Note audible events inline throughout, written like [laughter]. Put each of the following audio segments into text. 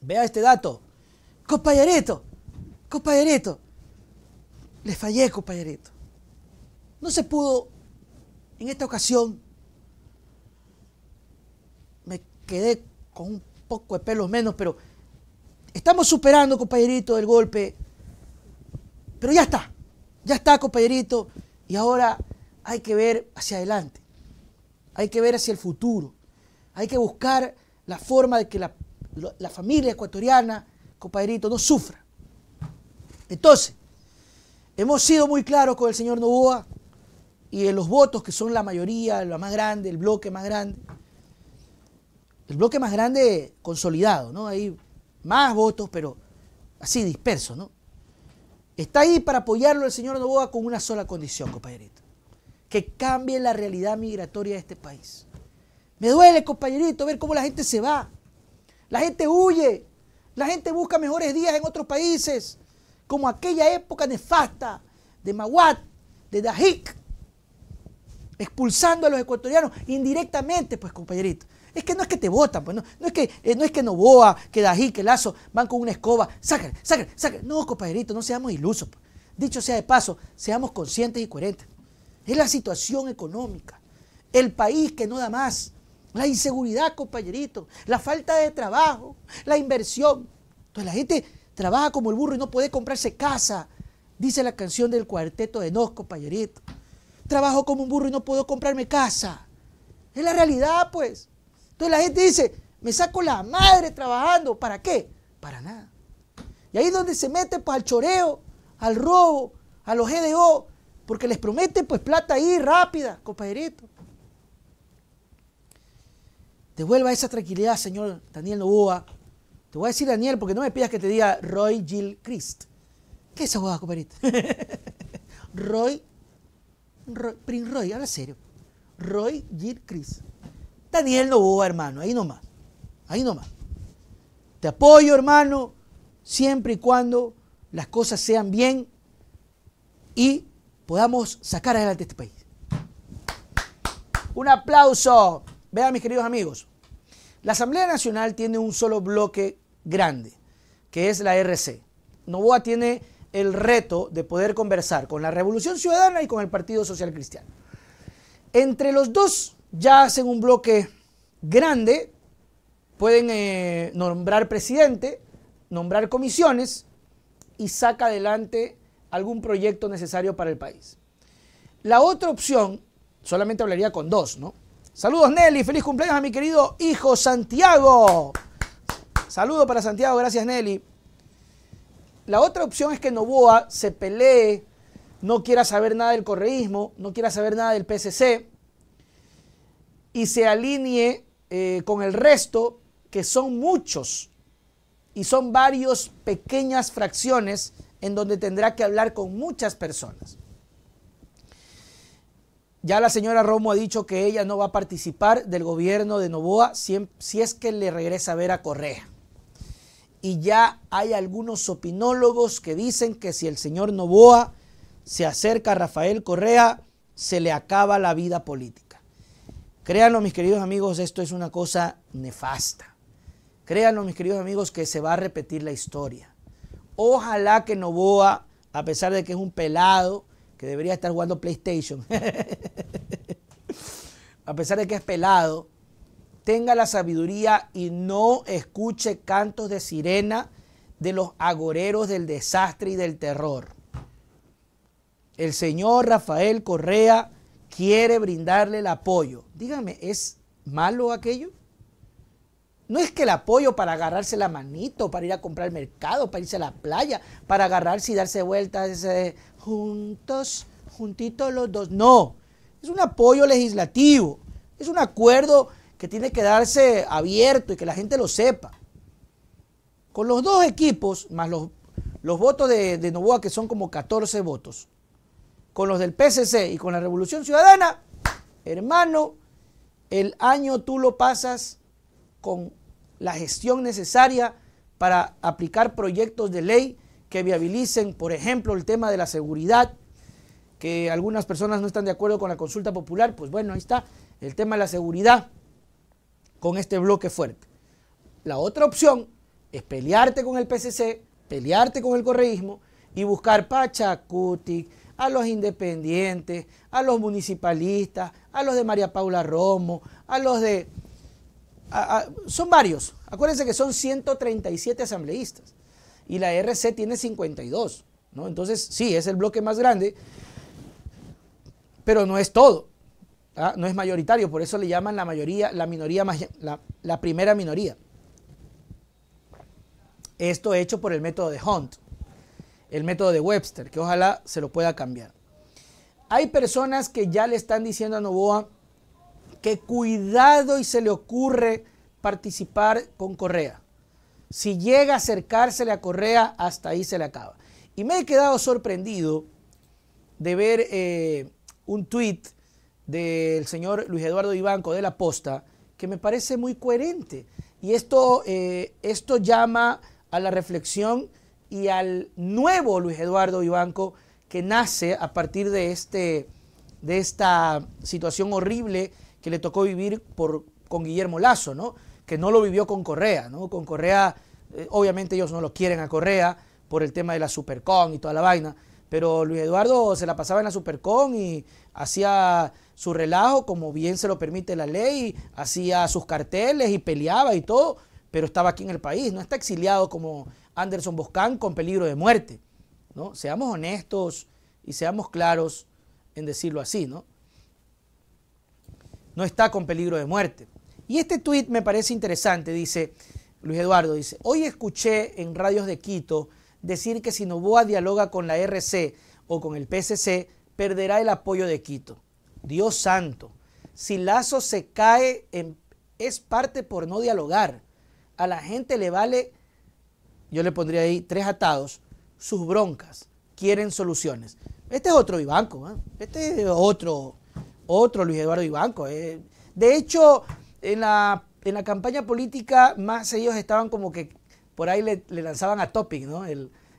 Vea este dato. Compañerito, compañerito, le fallé, compañerito. No se pudo, en esta ocasión, me quedé con un poco de pelos menos, pero estamos superando, compañerito, el golpe. Pero ya está, ya está, compañerito, y ahora hay que ver hacia adelante, hay que ver hacia el futuro, hay que buscar la forma de que la la familia ecuatoriana, compadrito, no sufra. Entonces, hemos sido muy claros con el señor Novoa y en los votos que son la mayoría, la más grande, el bloque más grande. El bloque más grande consolidado, ¿no? Hay más votos, pero así dispersos, ¿no? Está ahí para apoyarlo el señor Novoa con una sola condición, compañerito. Que cambie la realidad migratoria de este país. Me duele, compañerito, ver cómo la gente se va. La gente huye, la gente busca mejores días en otros países, como aquella época nefasta de Maguat, de Dajik, expulsando a los ecuatorianos indirectamente, pues compañerito. Es que no es que te votan, pues no, es que eh, no es que Novoa, que Dajik, que Lazo van con una escoba, sácale, sácale, sácale. No, compañerito, no seamos ilusos. Pues. Dicho sea de paso, seamos conscientes y coherentes. Es la situación económica. El país que no da más. La inseguridad, compañerito, la falta de trabajo, la inversión. Entonces la gente trabaja como el burro y no puede comprarse casa, dice la canción del cuarteto de Nos, compañerito. Trabajo como un burro y no puedo comprarme casa. Es la realidad, pues. Entonces la gente dice, me saco la madre trabajando. ¿Para qué? Para nada. Y ahí es donde se mete pues, al choreo, al robo, a los GDO, porque les promete pues plata ahí rápida, compañerito. Te Devuelva esa tranquilidad, señor Daniel Novoa. Te voy a decir Daniel porque no me pidas que te diga Roy Gil Christ. ¿Qué es esa hueá, compadrito? [laughs] Roy, Roy, Prin Roy, habla serio. Roy Gil Christ. Daniel Novoa, hermano, ahí nomás. Ahí nomás. Te apoyo, hermano, siempre y cuando las cosas sean bien y podamos sacar adelante este país. Un aplauso. Vean, mis queridos amigos. La Asamblea Nacional tiene un solo bloque grande, que es la RC. Novoa tiene el reto de poder conversar con la Revolución Ciudadana y con el Partido Social Cristiano. Entre los dos ya hacen un bloque grande, pueden eh, nombrar presidente, nombrar comisiones y saca adelante algún proyecto necesario para el país. La otra opción, solamente hablaría con dos, ¿no? Saludos Nelly, feliz cumpleaños a mi querido hijo Santiago. Saludo para Santiago, gracias Nelly. La otra opción es que Novoa se pelee, no quiera saber nada del correísmo, no quiera saber nada del PSC y se alinee eh, con el resto, que son muchos y son varias pequeñas fracciones en donde tendrá que hablar con muchas personas. Ya la señora Romo ha dicho que ella no va a participar del gobierno de Novoa em, si, es que le regresa a ver a Correa. Y ya hay algunos opinólogos que dicen que si el señor Noboa se acerca a Rafael Correa, se le acaba la vida política. Créanlo, mis queridos amigos, esto es una cosa nefasta. Créanlo, mis queridos amigos, que se va a repetir la historia. Ojalá que Noboa a pesar de que es un pelado, que debería estar jugando PlayStation, [laughs] a pesar de que es pelado, tenga la sabiduría y no escuche cantos de sirena de los agoreros del desastre y del terror. El señor Rafael Correa quiere brindarle el apoyo. Dígame, ¿es malo aquello? No es que el apoyo para agarrarse la manito, para ir a comprar el mercado, para irse a la playa, para agarrarse y darse vueltas juntos, juntitos los dos. No, es un apoyo legislativo, es un acuerdo que tiene que darse abierto y que la gente lo sepa. Con los dos equipos, más los, votos de, de Novoa, que son como 14 votos, con los del PCC y con la Revolución Ciudadana, hermano, el año tú lo pasas con la gestión necesaria para aplicar proyectos de ley que viabilicen, por ejemplo, el tema de la seguridad, que algunas personas no están de acuerdo con la consulta popular, pues bueno, ahí está el tema de la seguridad con este bloque fuerte. La otra opción es pelearte con el PCC, pelearte con el correísmo y buscar Pachacuti, a los independientes, a los municipalistas, a los de María Paula Romo, a los de son varios. Acuérdense que son 137 asambleístas y la RC tiene 52. ¿no? Entonces, sí, es el bloque más grande, pero no es todo. ¿ah? No es mayoritario, por eso le llaman la mayoría, la minoría, la primera minoría. Esto hecho por el método de Hunt, el método de Webster, que ojalá se lo pueda cambiar. Hay personas que ya le están diciendo a Novoa, qué cuidado y se le ocurre participar con Correa. Si llega a acercársele a Correa, hasta ahí se le acaba. Y me he quedado sorprendido de ver eh, un tuit del señor Luis Eduardo Ibanco de La Posta que me parece muy coherente. Y esto, eh, esto llama a la reflexión y al nuevo Luis Eduardo Ibanco que nace a partir de este de esta situación horrible que le tocó vivir por, con Guillermo Lazo, ¿no? que no lo vivió con Correa. ¿no? Con Correa, eh, obviamente ellos no lo quieren a Correa por el tema de la Supercon y toda la vaina, pero Luis Eduardo se la pasaba en la Supercon y hacía su relajo como bien se lo permite la ley, hacía sus carteles y peleaba y todo, pero estaba aquí en el país, no está exiliado como Anderson Boscán con peligro de muerte. ¿no? Seamos honestos y seamos claros en decirlo así, ¿no? No está con peligro de muerte. Y este tuit me parece interesante, dice Luis Eduardo, dice, hoy escuché en radios de Quito decir que si Novoa dialoga con la RC o con el PSC, perderá el apoyo de Quito. Dios santo, si Lazo se cae, es parte por no dialogar. A la gente le vale, yo le pondría ahí tres atados, sus broncas, quieren soluciones. Este es otro Ibanco, ¿eh? este es otro, otro Luis Eduardo Ibanco. ¿eh? De hecho, en la, en la campaña política más ellos estaban como que por ahí le, lanzaban a Topic, ¿no?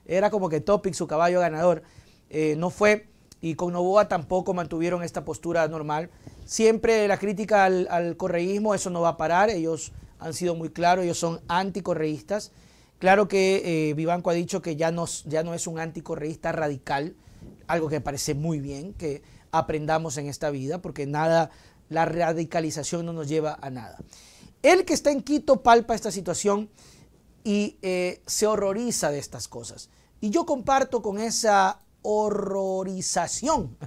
era como que Topic su caballo ganador. Eh, no fue, y con Novoa tampoco mantuvieron esta postura normal. Siempre la crítica al, correísmo, eso no va a parar, ellos han sido muy claros, ellos son anticorreístas. Claro que Vivanco ha dicho que ya ya no es un anticorreísta radical, algo que me parece muy bien, que aprendamos en esta vida, porque nada, la radicalización no nos lleva a nada. El que está en Quito palpa esta situación y eh, se horroriza de estas cosas. Y yo comparto con esa horrorización,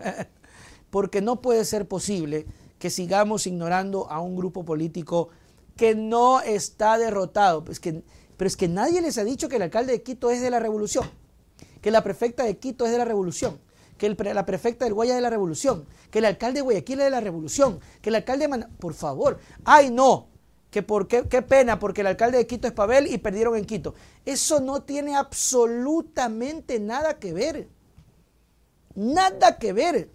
[laughs] porque no puede ser posible que sigamos ignorando a un grupo político que no está derrotado. Pues que, pero es que nadie les ha dicho que el alcalde de Quito es de la revolución, que la prefecta de Quito es de la revolución que la prefecta del Guaya de la Revolución, que el alcalde de Guayaquil es de la Revolución, que el alcalde de Por favor, ay no, que por qué, qué, pena, porque el alcalde de Quito es Pavel y perdieron en Quito. Eso no tiene absolutamente nada que ver. Nada que ver.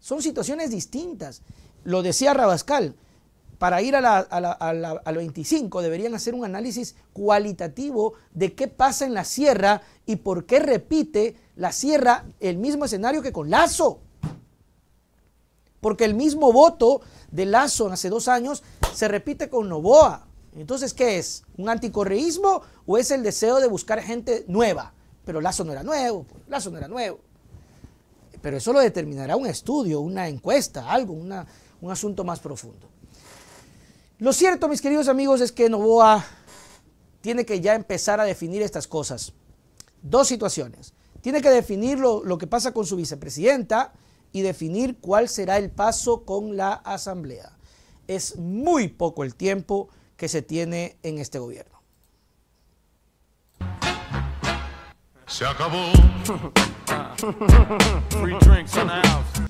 Son situaciones distintas. Lo decía Rabascal, para ir a al 25 deberían hacer un análisis cualitativo de qué pasa en la sierra y por qué repite la sierra el mismo escenario que con Lazo. Porque el mismo voto de Lazo hace dos años se repite con Novoa. Entonces, ¿qué es? ¿Un anticorreísmo o es el deseo de buscar gente nueva? Pero Lazo no era nuevo, pues, Lazo no era nuevo. Pero eso lo determinará un estudio, una encuesta, algo, un asunto más profundo. Lo cierto, mis queridos amigos, es que Novoa tiene que ya empezar a definir estas cosas. Dos situaciones. Tiene que definir lo, que pasa con su vicepresidenta y definir cuál será el paso con la asamblea. Es muy poco el tiempo que se tiene en este gobierno. Se acabó. [laughs] Free drinks